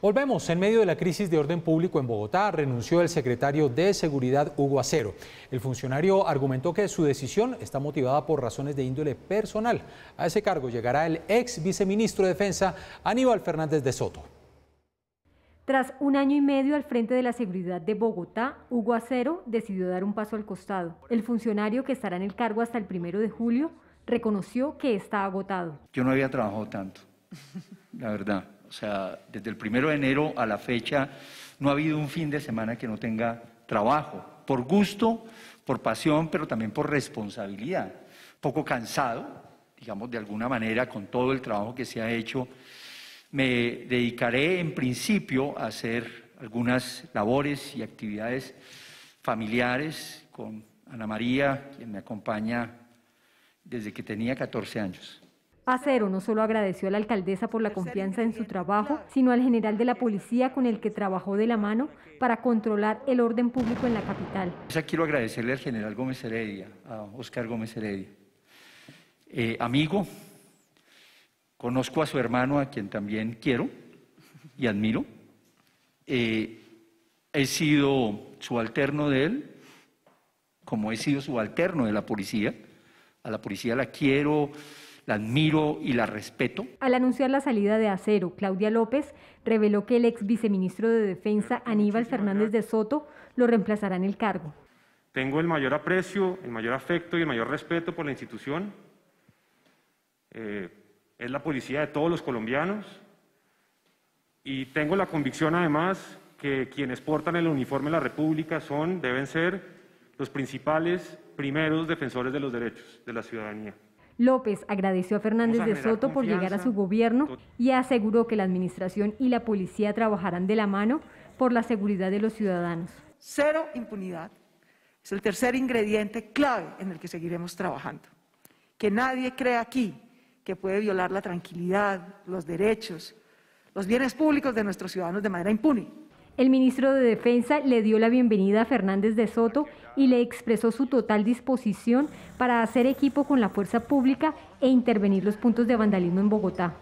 Volvemos. En medio de la crisis de orden público en Bogotá, renunció el secretario de Seguridad Hugo Acero. El funcionario argumentó que su decisión está motivada por razones de índole personal. A ese cargo llegará el ex viceministro de Defensa, Aníbal Fernández de Soto. Tras un año y medio al frente de la seguridad de Bogotá, Hugo Acero decidió dar un paso al costado. El funcionario que estará en el cargo hasta el primero de julio reconoció que está agotado. Yo no había trabajado tanto, la verdad. O sea, desde el primero de enero a la fecha no ha habido un fin de semana que no tenga trabajo, por gusto, por pasión, pero también por responsabilidad. Poco cansado, digamos, de alguna manera, con todo el trabajo que se ha hecho, me dedicaré en principio a hacer algunas labores y actividades familiares con Ana María, quien me acompaña desde que tenía 14 años. Acero no solo agradeció a la alcaldesa por la confianza en su trabajo, sino al general de la policía con el que trabajó de la mano para controlar el orden público en la capital. quiero agradecerle al general Gómez Heredia, a Oscar Gómez Heredia. Eh, amigo, conozco a su hermano, a quien también quiero y admiro. Eh, he sido su alterno de él, como he sido subalterno de la policía. A la policía la quiero la admiro y la respeto. Al anunciar la salida de Acero, Claudia López reveló que el ex viceministro de Defensa Aníbal Fernández de Soto lo reemplazará en el cargo. Tengo el mayor aprecio, el mayor afecto y el mayor respeto por la institución. Eh, es la policía de todos los colombianos y tengo la convicción además que quienes portan el uniforme de la República son, deben ser, los principales primeros defensores de los derechos de la ciudadanía. López agradeció a Fernández de Soto por llegar a su gobierno y aseguró que la administración y la policía trabajarán de la mano por la seguridad de los ciudadanos. Cero impunidad es el tercer ingrediente clave en el que seguiremos trabajando. Que nadie crea aquí que puede violar la tranquilidad, los derechos, los bienes públicos de nuestros ciudadanos de manera impune. El ministro de Defensa le dio la bienvenida a Fernández de Soto y le expresó su total disposición para hacer equipo con la fuerza pública e intervenir los puntos de vandalismo en Bogotá.